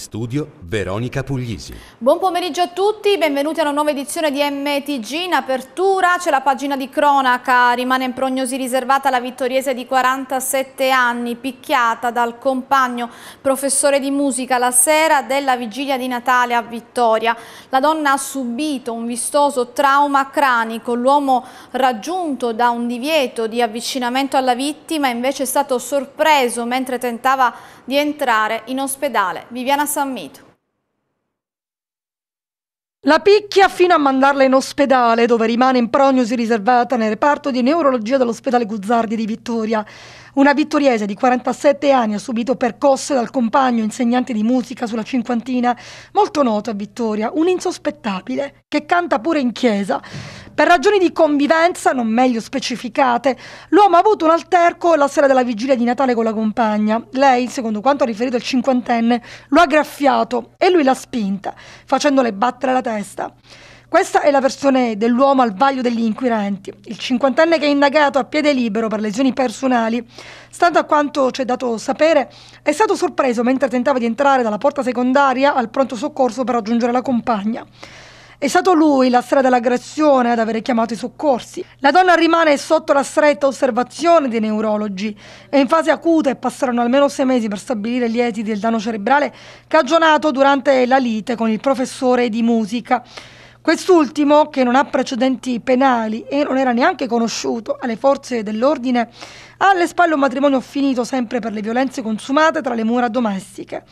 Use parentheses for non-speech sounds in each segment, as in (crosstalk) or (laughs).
studio Veronica Puglisi. Buon pomeriggio a tutti, benvenuti a una nuova edizione di MTG. In apertura c'è la pagina di cronaca, rimane in prognosi riservata la vittoriese di 47 anni, picchiata dal compagno professore di musica la sera della vigilia di Natale a Vittoria. La donna ha subito un vistoso trauma cranico, l'uomo raggiunto da un divieto di avvicinamento alla vittima invece è stato sorpreso mentre tentava di entrare in ospedale. Viviana San Mito. La picchia fino a mandarla in ospedale, dove rimane in prognosi riservata nel reparto di neurologia dell'ospedale Guzzardi di Vittoria. Una vittoriese di 47 anni ha subito percosse dal compagno insegnante di musica sulla cinquantina, molto noto a Vittoria, un insospettabile, che canta pure in chiesa. Per ragioni di convivenza, non meglio specificate, l'uomo ha avuto un alterco la sera della vigilia di Natale con la compagna. Lei, secondo quanto ha riferito il cinquantenne, lo ha graffiato e lui l'ha spinta, facendole battere la testa. Questa è la versione dell'uomo al vaglio degli inquirenti, il cinquantenne che è indagato a piede libero per lesioni personali. Stando a quanto ci è dato sapere, è stato sorpreso mentre tentava di entrare dalla porta secondaria al pronto soccorso per raggiungere la compagna. È stato lui la sera dell'aggressione ad avere chiamato i soccorsi. La donna rimane sotto la stretta osservazione dei neurologi. È in fase acuta e passeranno almeno sei mesi per stabilire gli esiti del danno cerebrale cagionato durante la lite con il professore di musica. Quest'ultimo, che non ha precedenti penali e non era neanche conosciuto alle forze dell'ordine, ha alle spalle un matrimonio finito sempre per le violenze consumate tra le mura domestiche.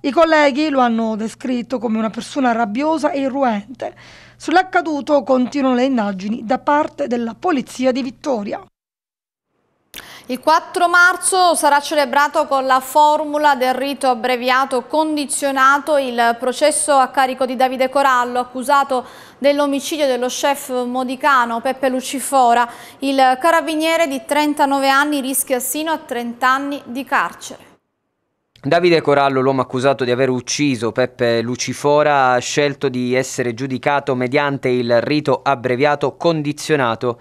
I colleghi lo hanno descritto come una persona rabbiosa e irruente. Sull'accaduto continuano le indagini da parte della Polizia di Vittoria. Il 4 marzo sarà celebrato con la formula del rito abbreviato condizionato il processo a carico di Davide Corallo, accusato dell'omicidio dello chef modicano Peppe Lucifora. Il carabiniere di 39 anni rischia sino a 30 anni di carcere. Davide Corallo, l'uomo accusato di aver ucciso Peppe Lucifora, ha scelto di essere giudicato mediante il rito abbreviato condizionato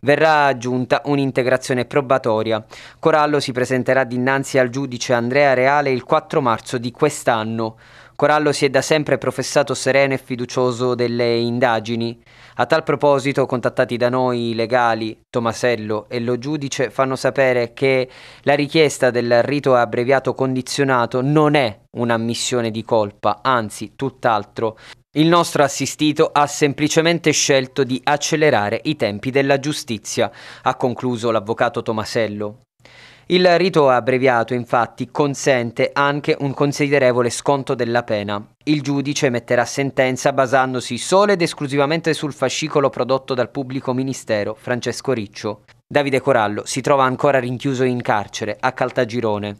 verrà aggiunta un'integrazione probatoria. Corallo si presenterà dinanzi al giudice Andrea Reale il 4 marzo di quest'anno. Corallo si è da sempre professato sereno e fiducioso delle indagini. A tal proposito, contattati da noi i legali Tomasello e lo giudice fanno sapere che la richiesta del rito abbreviato condizionato non è un'ammissione di colpa, anzi tutt'altro. Il nostro assistito ha semplicemente scelto di accelerare i tempi della giustizia, ha concluso l'avvocato Tomasello. Il rito abbreviato infatti consente anche un considerevole sconto della pena. Il giudice metterà sentenza basandosi solo ed esclusivamente sul fascicolo prodotto dal pubblico ministero Francesco Riccio. Davide Corallo si trova ancora rinchiuso in carcere a Caltagirone.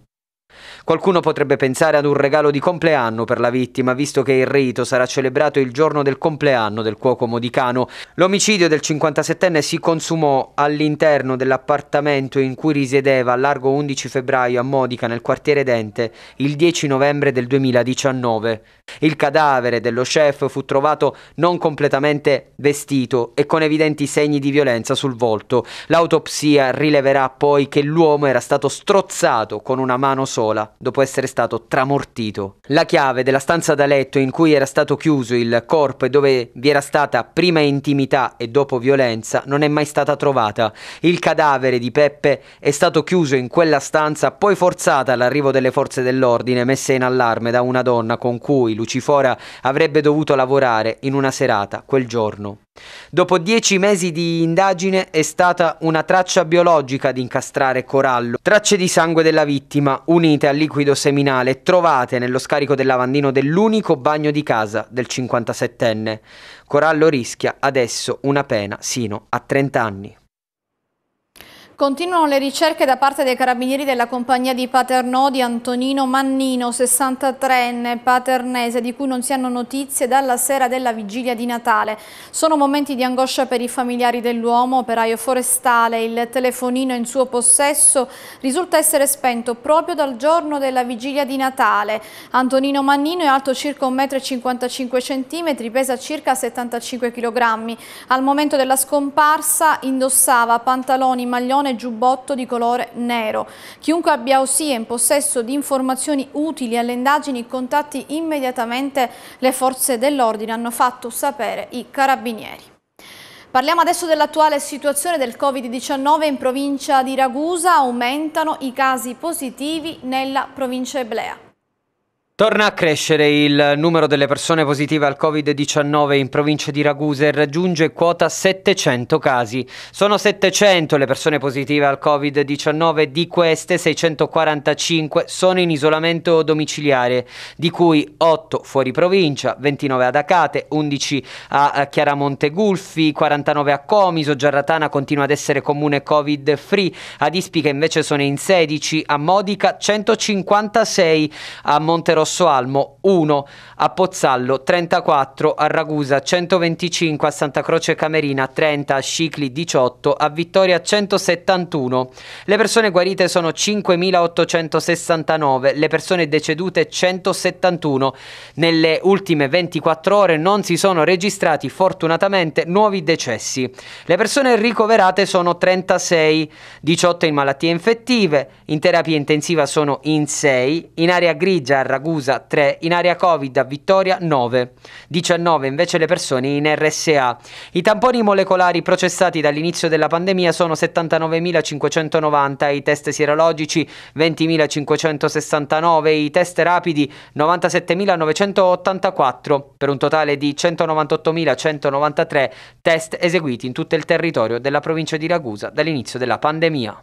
Qualcuno potrebbe pensare ad un regalo di compleanno per la vittima, visto che il rito sarà celebrato il giorno del compleanno del cuoco modicano. L'omicidio del 57enne si consumò all'interno dell'appartamento in cui risiedeva a largo 11 febbraio a Modica nel quartiere Dente il 10 novembre del 2019. Il cadavere dello chef fu trovato non completamente vestito e con evidenti segni di violenza sul volto. L'autopsia rileverà poi che l'uomo era stato strozzato con una mano sola sola, dopo essere stato tramortito. La chiave della stanza da letto in cui era stato chiuso il corpo e dove vi era stata prima intimità e dopo violenza non è mai stata trovata. Il cadavere di Peppe è stato chiuso in quella stanza, poi forzata all'arrivo delle forze dell'ordine messe in allarme da una donna con cui Lucifora avrebbe dovuto lavorare in una serata quel giorno. Dopo dieci mesi di indagine è stata una traccia biologica ad incastrare corallo, tracce di sangue della vittima unite al liquido seminale trovate nello scarico del lavandino dell'unico bagno di casa del 57enne. Corallo rischia adesso una pena sino a 30 anni. Continuano le ricerche da parte dei carabinieri della compagnia di Paternò di Antonino Mannino, 63enne paternese, di cui non si hanno notizie dalla sera della vigilia di Natale. Sono momenti di angoscia per i familiari dell'uomo, operaio forestale. Il telefonino in suo possesso risulta essere spento proprio dal giorno della vigilia di Natale. Antonino Mannino è alto circa 1,55 m, pesa circa 75 kg. Al momento della scomparsa indossava pantaloni, maglione e giubbotto di colore nero. Chiunque abbia ossia in possesso di informazioni utili alle indagini contatti immediatamente le forze dell'ordine, hanno fatto sapere i carabinieri. Parliamo adesso dell'attuale situazione del Covid-19 in provincia di Ragusa, aumentano i casi positivi nella provincia eblea. Torna a crescere il numero delle persone positive al Covid-19 in provincia di Ragusa e raggiunge quota 700 casi. Sono 700 le persone positive al Covid-19, di queste 645 sono in isolamento domiciliare, di cui 8 fuori provincia, 29 ad Acate, 11 a Chiaramonte Gulfi, 49 a Comiso, Giarratana continua ad essere comune Covid free, ad Ispica invece sono in 16, a Modica 156, a Monterosso Grossoalmo 1, a Pozzallo 34, a Ragusa 125, a Santa Croce Camerina 30, a Scicli 18, a Vittoria 171. Le persone guarite sono 5.869, le persone decedute 171. Nelle ultime 24 ore non si sono registrati fortunatamente nuovi decessi. Le persone ricoverate sono 36, 18 in malattie infettive, in terapia intensiva sono in 6, in area grigia a Ragusa Siracusa 3, in area Covid a Vittoria 9, 19 invece le persone in RSA. I tamponi molecolari processati dall'inizio della pandemia sono 79.590, i test sierologici 20.569, i test rapidi 97.984, per un totale di 198.193 test eseguiti in tutto il territorio della provincia di Ragusa dall'inizio della pandemia.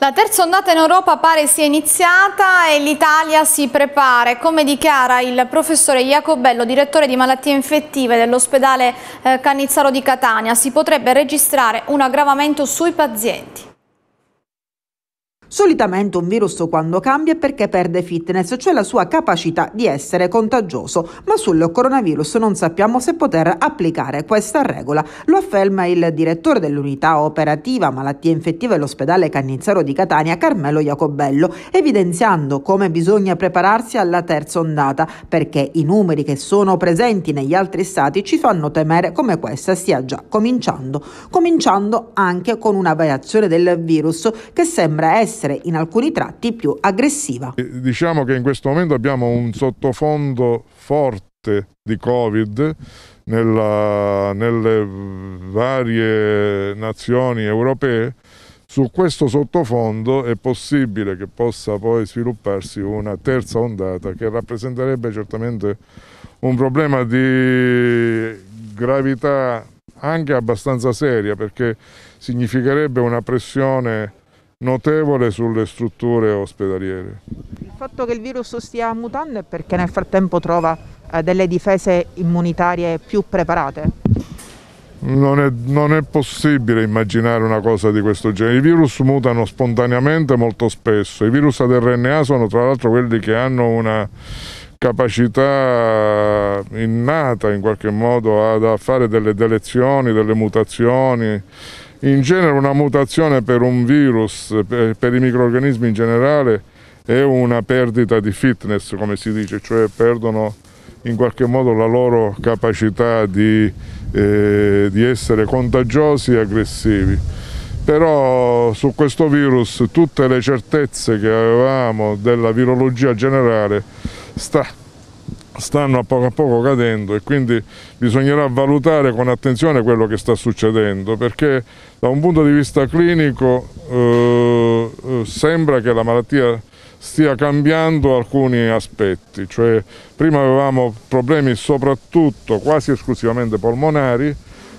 La terza ondata in Europa pare sia iniziata e l'Italia si prepara, come dichiara il professore Iacobello, direttore di malattie infettive dell'ospedale eh, Cannizzaro di Catania. Si potrebbe registrare un aggravamento sui pazienti. Solitamente un virus quando cambia è perché perde fitness, cioè la sua capacità di essere contagioso, ma sul coronavirus non sappiamo se poter applicare questa regola. Lo afferma il direttore dell'unità operativa malattie infettive dell'ospedale Cannizzaro di Catania, Carmelo Iacobello, evidenziando come bisogna prepararsi alla terza ondata, perché i numeri che sono presenti negli altri stati ci fanno temere come questa stia già cominciando, cominciando anche con una variazione del virus che sembra essere essere in alcuni tratti più aggressiva. Diciamo che in questo momento abbiamo un sottofondo forte di Covid nella, nelle varie nazioni europee, su questo sottofondo è possibile che possa poi svilupparsi una terza ondata che rappresenterebbe certamente un problema di gravità anche abbastanza seria perché significherebbe una pressione notevole sulle strutture ospedaliere. Il fatto che il virus stia mutando è perché nel frattempo trova eh, delle difese immunitarie più preparate? Non è, non è, possibile immaginare una cosa di questo genere. I virus mutano spontaneamente molto spesso. I virus ad RNA sono tra l'altro quelli che hanno una capacità innata in qualche modo a fare delle delezioni, delle mutazioni in genere una mutazione per un virus, per, i microorganismi in generale, è una perdita di fitness, come si dice, cioè perdono in qualche modo la loro capacità di, eh, di essere contagiosi e aggressivi. Però su questo virus tutte le certezze che avevamo della virologia generale sta, stanno a poco a poco cadendo e quindi bisognerà valutare con attenzione quello che sta succedendo perché da un punto di vista clinico eh, eh, sembra che la malattia stia cambiando alcuni aspetti, cioè prima avevamo problemi soprattutto quasi esclusivamente polmonari,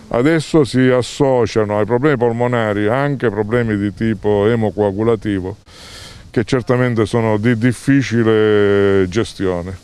adesso si associano ai problemi polmonari anche problemi di tipo emocoagulativo che certamente sono di difficile gestione.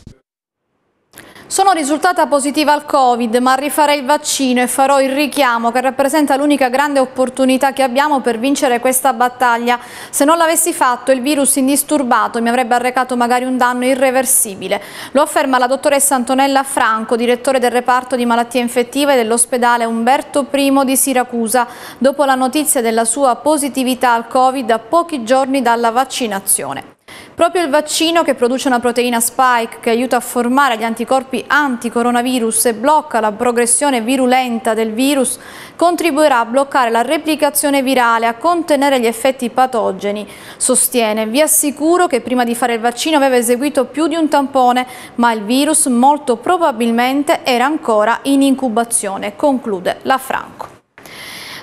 Sono risultata positiva al Covid, ma rifarei il vaccino e farò il richiamo che rappresenta l'unica grande opportunità che abbiamo per vincere questa battaglia. Se non l'avessi fatto, il virus indisturbato mi avrebbe arrecato magari un danno irreversibile. Lo afferma la dottoressa Antonella Franco, direttore del reparto di malattie infettive dell'ospedale Umberto I di Siracusa, dopo la notizia della sua positività al Covid a pochi giorni dalla vaccinazione. Proprio il vaccino che produce una proteina spike che aiuta a formare gli anticorpi anticoronavirus e blocca la progressione virulenta del virus contribuirà a bloccare la replicazione virale, a contenere gli effetti patogeni. Sostiene, vi assicuro che prima di fare il vaccino aveva eseguito più di un tampone, ma il virus molto probabilmente era ancora in incubazione, conclude la Franco.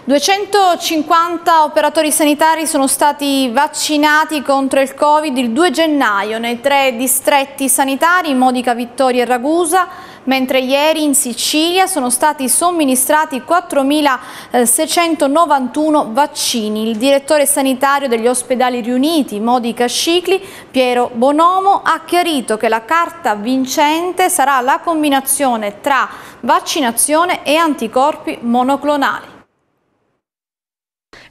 250 operatori sanitari sono stati vaccinati contro il Covid il 2 gennaio nei tre distretti sanitari Modica, Vittoria e Ragusa, mentre ieri in Sicilia sono stati somministrati 4.691 vaccini. Il direttore sanitario degli ospedali riuniti, Modica Scicli, Piero Bonomo, ha chiarito che la carta vincente sarà la combinazione tra vaccinazione e anticorpi monoclonali.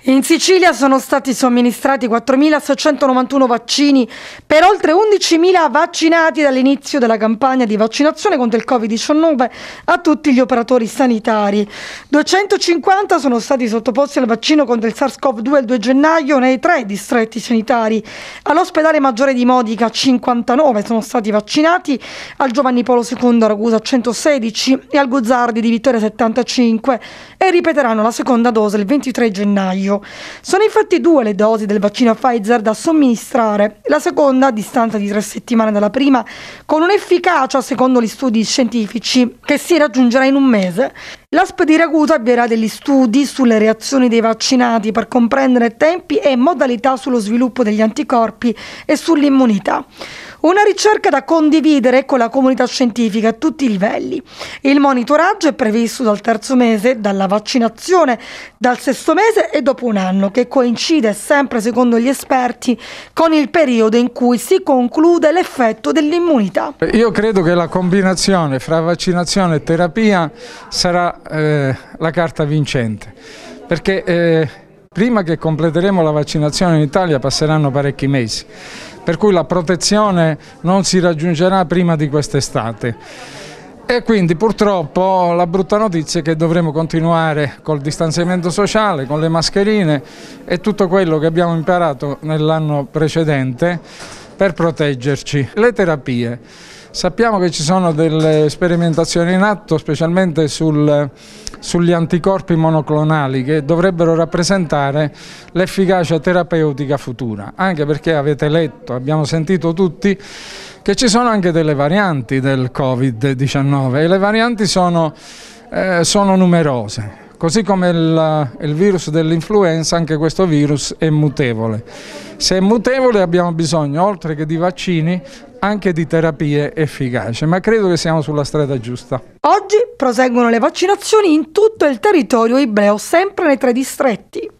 In Sicilia sono stati somministrati 4.691 vaccini per oltre 11.000 vaccinati dall'inizio della campagna di vaccinazione contro il Covid-19 a tutti gli operatori sanitari. 250 sono stati sottoposti al vaccino contro il SARS-CoV-2 il 2 gennaio nei tre distretti sanitari. All'ospedale maggiore di Modica 59 sono stati vaccinati, al Giovanni Polo II a Ragusa 116 e al Guzzardi di Vittoria 75 e ripeteranno la seconda dose il 23 gennaio contagio. Sono infatti due le dosi del vaccino Pfizer da somministrare, la seconda a distanza di tre settimane dalla prima, con un'efficacia, secondo gli studi scientifici, che si raggiungerà in un mese. L'ASP di Ragusa avvierà degli studi sulle reazioni dei vaccinati per comprendere tempi e modalità sullo sviluppo degli anticorpi e sull'immunità. Una ricerca da condividere con la comunità scientifica a tutti i livelli. Il monitoraggio è previsto dal terzo mese, dalla vaccinazione, dal sesto mese e dopo un anno, che coincide sempre secondo gli esperti con il periodo in cui si conclude l'effetto dell'immunità. Io credo che la combinazione fra vaccinazione e terapia sarà eh, la carta vincente, perché eh, prima che completeremo la vaccinazione in Italia passeranno parecchi mesi per cui la protezione non si raggiungerà prima di quest'estate. E quindi purtroppo la brutta notizia è che dovremo continuare col distanziamento sociale, con le mascherine e tutto quello che abbiamo imparato nell'anno precedente per proteggerci. Le terapie. Sappiamo che ci sono delle sperimentazioni in atto, specialmente sul, sugli anticorpi monoclonali che dovrebbero rappresentare l'efficacia terapeutica futura, anche perché avete letto, abbiamo sentito tutti che ci sono anche delle varianti del Covid-19 e le varianti sono, eh, sono numerose. Così come il, il virus dell'influenza, anche questo virus è mutevole. Se è mutevole abbiamo bisogno, oltre che di vaccini, anche di terapie efficaci, ma credo che siamo sulla strada giusta. Oggi proseguono le vaccinazioni in tutto il territorio ibleo, sempre nei tre distretti.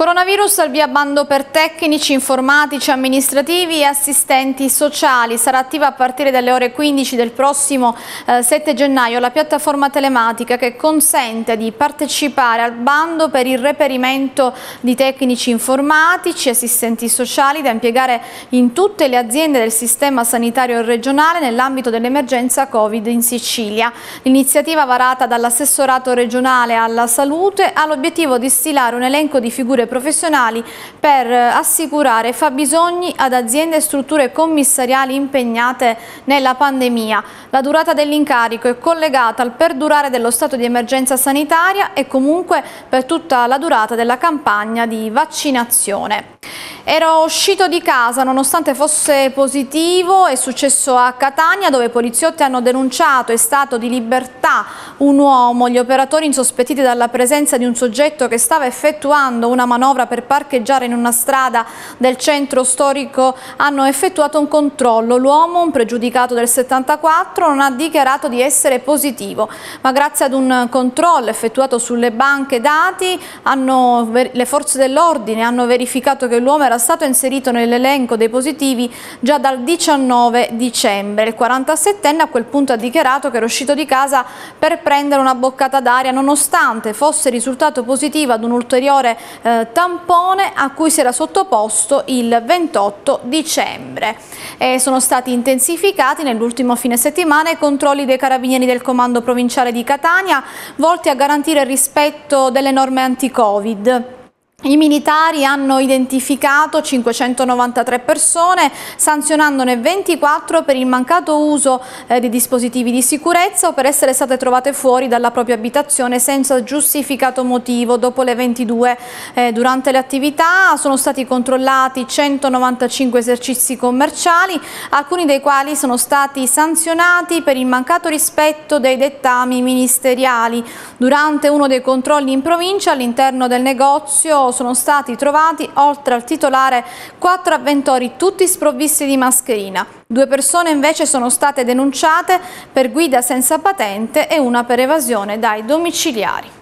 Coronavirus al via bando per tecnici, informatici, amministrativi e assistenti sociali. Sarà attiva a partire dalle ore 15 del prossimo eh, 7 gennaio la piattaforma telematica che consente di partecipare al bando per il reperimento di tecnici informatici e assistenti sociali da impiegare in tutte le aziende del sistema sanitario regionale nell'ambito dell'emergenza Covid in Sicilia. L'iniziativa varata dall'assessorato regionale alla salute ha l'obiettivo di stilare un elenco di figure professionali per eh, assicurare fabbisogni ad aziende e strutture commissariali impegnate nella pandemia. La durata dell'incarico è collegata al perdurare dello stato di emergenza sanitaria e comunque per tutta la durata della campagna di vaccinazione. Ero uscito di casa nonostante fosse positivo, è successo a Catania dove i poliziotti hanno denunciato in stato di libertà un uomo, gli operatori insospettiti dalla presenza di un soggetto che stava effettuando una manovra per parcheggiare in una strada del centro storico hanno effettuato un controllo. L'uomo, un pregiudicato del 74, non ha dichiarato di essere positivo, ma grazie ad un controllo effettuato sulle banche dati hanno, le forze dell'ordine hanno verificato che l'uomo era stato inserito nell'elenco dei positivi già dal 19 dicembre. Il 47enne a quel punto ha dichiarato che era uscito di casa per prendere una boccata d'aria nonostante fosse risultato positivo ad un ulteriore eh, eh, tampone a cui si era sottoposto il 28 dicembre. E sono stati intensificati nell'ultimo fine settimana i controlli dei carabinieri del comando provinciale di Catania volti a garantire il rispetto delle norme anti-Covid. I militari hanno identificato 593 persone, sanzionandone 24 per il mancato uso eh, di dispositivi di sicurezza o per essere state trovate fuori dalla propria abitazione senza giustificato motivo. Dopo le 22 eh, durante le attività sono stati controllati 195 esercizi commerciali, alcuni dei quali sono stati sanzionati per il mancato rispetto dei dettami ministeriali. Durante uno dei controlli in provincia all'interno del negozio sono stati trovati, oltre al titolare, quattro avventori tutti sprovvisti di mascherina. Due persone invece sono state denunciate per guida senza patente e una per evasione dai domiciliari.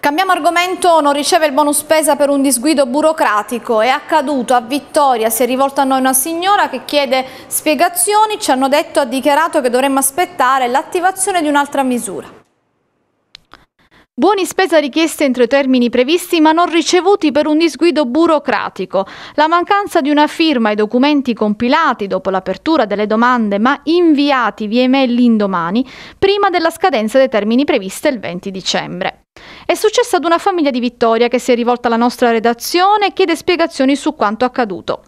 Cambiamo argomento, non riceve il bonus spesa per un disguido burocratico, è accaduto a Vittoria, si è rivolta a noi una signora che chiede spiegazioni, ci hanno detto, ha dichiarato che dovremmo aspettare l'attivazione di un'altra misura. Buoni spesa richiesti entro i termini previsti ma non ricevuti per un disguido burocratico. La mancanza di una firma ai documenti compilati dopo l'apertura delle domande ma inviati via email l'indomani prima della scadenza dei termini previsti il 20 dicembre. È successo ad una famiglia di Vittoria che si è rivolta alla nostra redazione e chiede spiegazioni su quanto accaduto.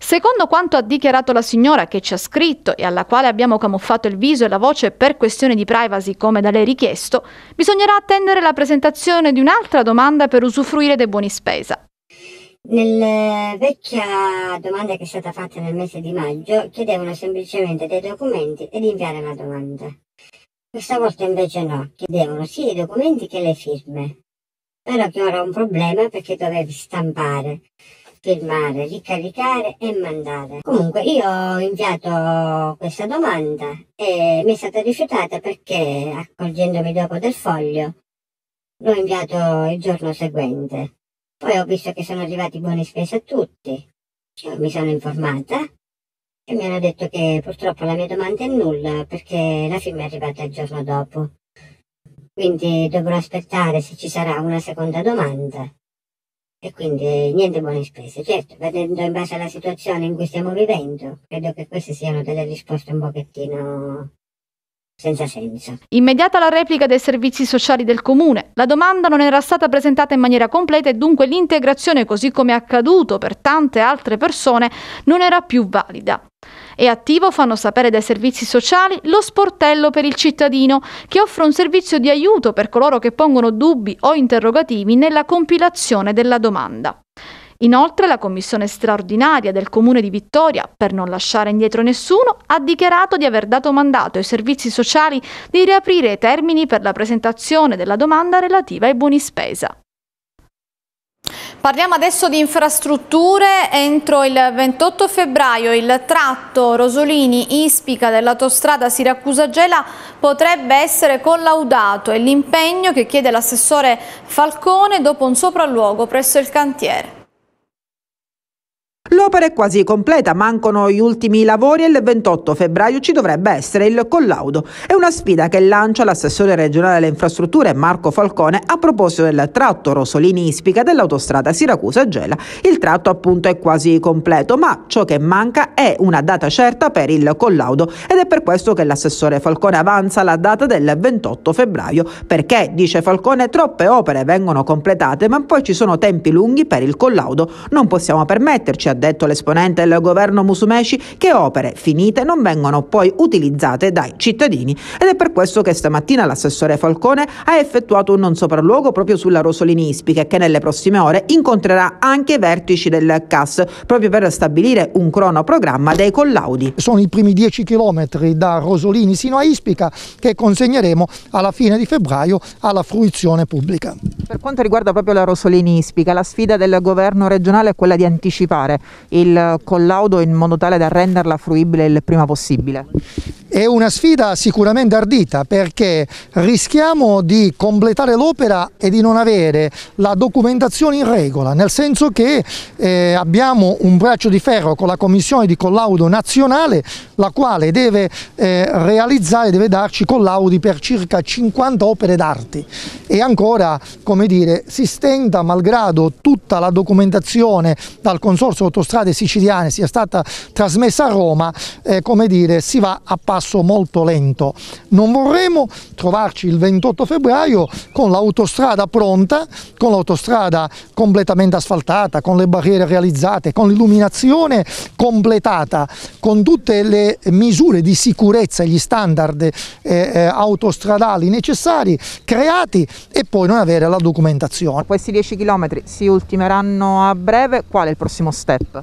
Secondo quanto ha dichiarato la signora che ci ha scritto e alla quale abbiamo camuffato il viso e la voce per questione di privacy come da lei richiesto, bisognerà attendere la presentazione di un'altra domanda per usufruire dei buoni spesa. Nella eh, vecchia domanda che è stata fatta nel mese di maggio chiedevano semplicemente dei documenti ed inviare la domanda. Questa volta invece no, chiedevano sia i documenti che le firme. Però che ora ho un problema perché dovevi stampare, firmare, ricaricare e mandare. Comunque io ho inviato questa domanda e mi è stata rifiutata perché, accorgendomi dopo del foglio, l'ho inviato il giorno seguente. Poi ho visto che sono arrivati buoni spesi a tutti, cioè, mi sono informata e mi hanno detto che purtroppo la mia domanda è nulla perché la firma è arrivata il giorno dopo. Quindi dovrò aspettare se ci sarà una seconda domanda. E quindi niente buone spese. Certo, vedendo in base alla situazione in cui stiamo vivendo, credo che queste siano delle risposte un pochettino senza senso. Immediata la replica dei servizi sociali del comune. La domanda non era stata presentata in maniera completa e dunque l'integrazione, così come è accaduto per tante altre persone, non era più valida. È attivo, fanno sapere dai servizi sociali, lo sportello per il cittadino, che offre un servizio di aiuto per coloro che pongono dubbi o interrogativi nella compilazione della domanda. Inoltre la commissione straordinaria del Comune di Vittoria, per non lasciare indietro nessuno, ha dichiarato di aver dato mandato ai servizi sociali di riaprire i termini per la presentazione della domanda relativa ai buoni spesa. Parliamo adesso di infrastrutture. Entro il 28 febbraio il tratto Rosolini-Ispica dell'autostrada Siracusa-Gela potrebbe essere collaudato e l'impegno che chiede l'assessore Falcone dopo un sopralluogo presso il cantiere. L'opera è quasi completa, mancano gli ultimi lavori e il 28 febbraio ci dovrebbe essere il collaudo. È una sfida che lancia l'assessore regionale alle infrastrutture Marco Falcone a proposito del tratto Rosolini-Ispica dell'autostrada Siracusa-Gela. Il tratto appunto è quasi completo, ma ciò che manca è una data certa per il collaudo ed è per questo che l'assessore Falcone avanza la data del 28 febbraio, perché, dice Falcone, troppe opere vengono completate ma poi ci sono tempi lunghi per il collaudo. Non possiamo permetterci ha detto l'esponente del governo Musumeci, che opere finite non vengono poi utilizzate dai cittadini ed è per questo che stamattina l'assessore Falcone ha effettuato un non sopralluogo proprio sulla Rosolini Ispica, che nelle prossime ore incontrerà anche i vertici del CAS proprio per stabilire un cronoprogramma dei collaudi. Sono i primi 10 chilometri da Rosolini sino a Ispica che consegneremo alla fine di febbraio alla fruizione pubblica. Per quanto riguarda proprio la Rosolini Ispica, la sfida del governo regionale è quella di anticipare il collaudo in modo tale da renderla fruibile il prima possibile? È una sfida sicuramente ardita perché rischiamo di completare l'opera e di non avere la documentazione in regola, nel senso che eh, abbiamo un braccio di ferro con la Commissione di collaudo nazionale, la quale deve eh, realizzare, deve darci collaudi per circa 50 opere d'arte e ancora, come dire, si stenta malgrado tutta la documentazione dal Consorzio autostrade siciliane sia stata trasmessa a Roma, eh, come dire, si va a passo molto lento. Non vorremmo trovarci il 28 febbraio con l'autostrada pronta, con l'autostrada completamente asfaltata, con le barriere realizzate, con l'illuminazione completata, con tutte le misure di sicurezza e gli standard eh, eh, autostradali necessari, creati e poi non avere la documentazione. Questi 10 km si ultimeranno a breve, qual è il prossimo step? step?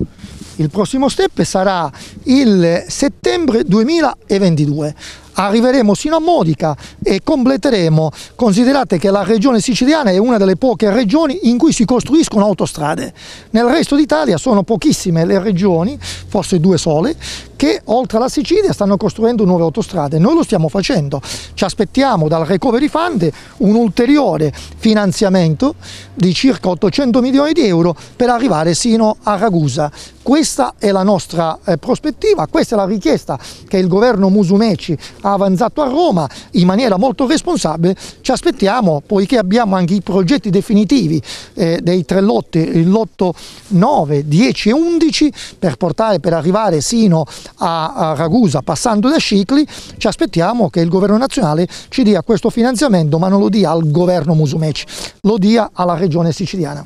Il prossimo step sarà il settembre 2022 arriveremo sino a Modica e completeremo, considerate che la regione siciliana è una delle poche regioni in cui si costruiscono autostrade, nel resto d'Italia sono pochissime le regioni, forse due sole, che oltre alla Sicilia stanno costruendo nuove autostrade, noi lo stiamo facendo, ci aspettiamo dal Recovery Fund un ulteriore finanziamento di circa 800 milioni di euro per arrivare sino a Ragusa, questa è la nostra eh, prospettiva, questa è la richiesta che il governo Musumeci ha ha avanzato a Roma in maniera molto responsabile, ci aspettiamo, poiché abbiamo anche i progetti definitivi eh, dei tre lotti, il lotto 9, 10 e 11, per portare, per arrivare sino a, a Ragusa, passando da Scicli, ci aspettiamo che il governo nazionale ci dia questo finanziamento, ma non lo dia al governo Musumeci, lo dia alla regione siciliana.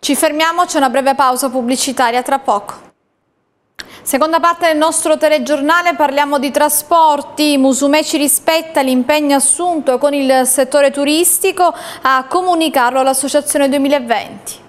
Ci fermiamo, c'è una breve pausa pubblicitaria tra poco. Seconda parte del nostro telegiornale parliamo di trasporti. Musumeci rispetta l'impegno assunto con il settore turistico a comunicarlo all'Associazione 2020.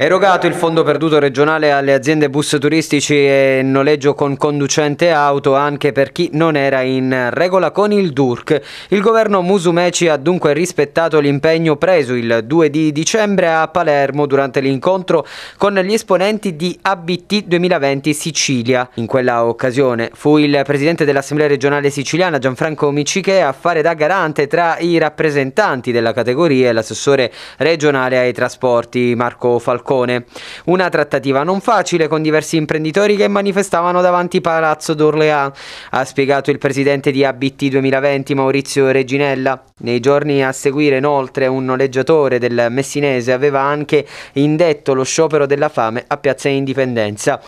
Erogato il fondo perduto regionale alle aziende bus turistici e noleggio con conducente auto anche per chi non era in regola con il DURC. Il governo Musumeci ha dunque rispettato l'impegno preso il 2 di dicembre a Palermo durante l'incontro con gli esponenti di ABT 2020 Sicilia. In quella occasione fu il presidente dell'Assemblea regionale siciliana Gianfranco Miciche a fare da garante tra i rappresentanti della categoria e l'assessore regionale ai trasporti Marco Falcone. Morcone. Una trattativa non facile con diversi imprenditori che manifestavano davanti Palazzo d'Orléans, ha spiegato il presidente di ABT 2020 Maurizio Reginella. Nei giorni a seguire inoltre un noleggiatore del Messinese aveva anche indetto lo sciopero della fame a Piazza Indipendenza.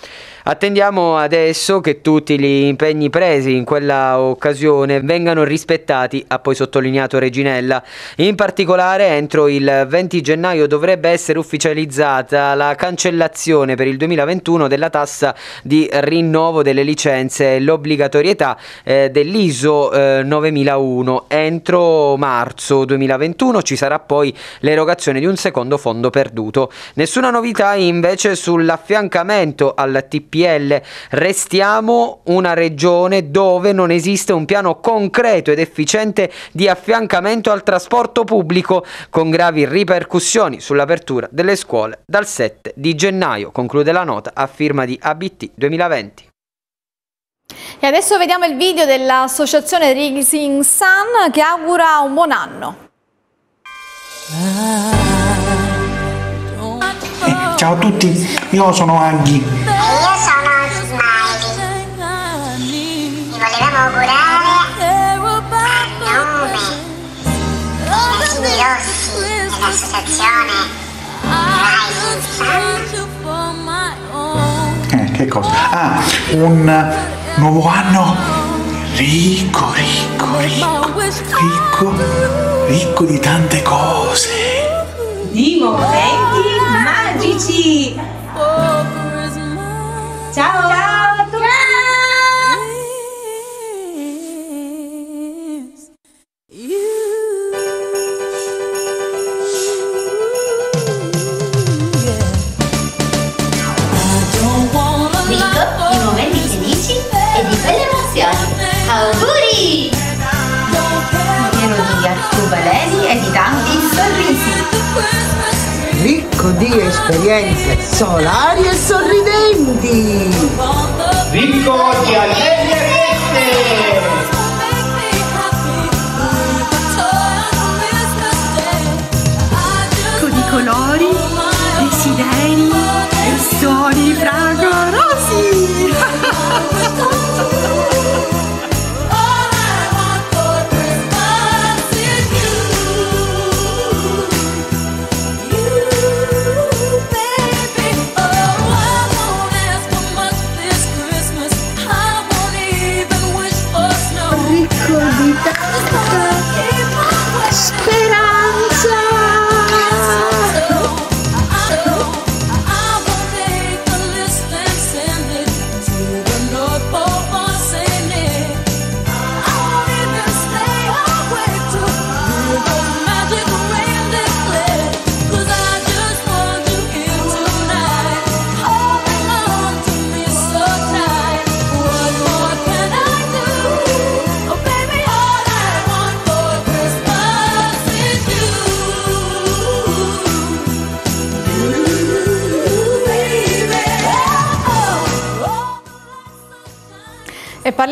Attendiamo adesso che tutti gli impegni presi in quella occasione vengano rispettati, ha poi sottolineato Reginella. In particolare entro il 20 gennaio dovrebbe essere ufficializzata la cancellazione per il 2021 della tassa di rinnovo delle licenze e l'obbligatorietà eh, dell'ISO eh, 9001 entro marzo 2021 ci sarà poi l'erogazione di un secondo fondo perduto. Nessuna novità invece sull'affiancamento al TPL. Restiamo una regione dove non esiste un piano concreto ed efficiente di affiancamento al trasporto pubblico con gravi ripercussioni sull'apertura delle scuole dal 7 di gennaio, conclude la nota a firma di ABT 2020. E adesso vediamo il video dell'associazione Rising Sun che augura un buon anno. Eh, ciao a tutti, io sono Aghi. E io sono Smiley. Vi volevamo augurare a nome dei Figli Rossi dell'associazione Rising Sun. Eh, che cosa? Ah, un nuovo anno ricco, ricco, ricco, ricco, ricco di tante cose. Di momenti magici. Ciao! Ciao. esperienze solari e sorridenti. Ricco oggi allegri e feste! Con i colori, desideri e suoni fragorosi. (laughs)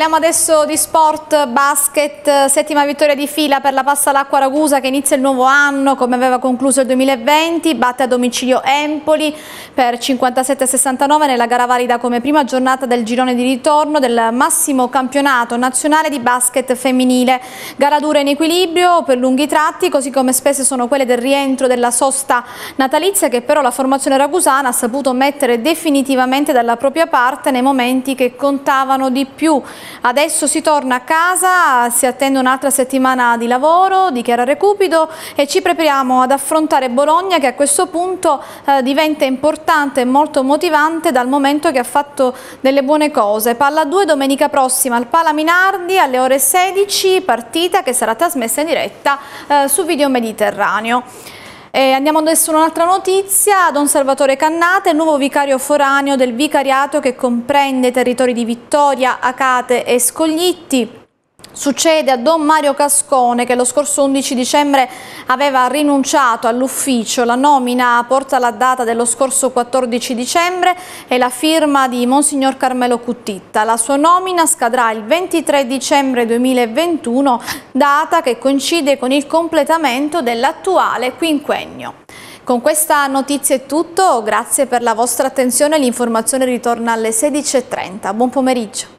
Parliamo adesso di sport, basket, settima vittoria di fila per la Passa all'acqua Ragusa che inizia il nuovo anno come aveva concluso il 2020, batte a domicilio Empoli per 57-69 nella gara valida come prima giornata del girone di ritorno del massimo campionato nazionale di basket femminile. Gara dura in equilibrio per lunghi tratti così come spesse sono quelle del rientro della sosta natalizia che però la formazione ragusana ha saputo mettere definitivamente dalla propria parte nei momenti che contavano di più. Adesso si torna a casa, si attende un'altra settimana di lavoro, di Chiara Recupido e ci prepariamo ad affrontare Bologna che a questo punto eh, diventa importante e molto motivante dal momento che ha fatto delle buone cose. Palla 2 domenica prossima al Pala Minardi alle ore 16, partita che sarà trasmessa in diretta eh, su Video Mediterraneo. E andiamo adesso ad un'altra notizia, Don Salvatore Cannate, nuovo vicario foraneo del vicariato che comprende i territori di Vittoria, Acate e Scoglitti. Succede a Don Mario Cascone che lo scorso 11 dicembre aveva rinunciato all'ufficio. La nomina porta la data dello scorso 14 dicembre e la firma di Monsignor Carmelo Cuttitta. La sua nomina scadrà il 23 dicembre 2021, data che coincide con il completamento dell'attuale quinquennio. Con questa notizia è tutto, grazie per la vostra attenzione, l'informazione ritorna alle 16.30. Buon pomeriggio.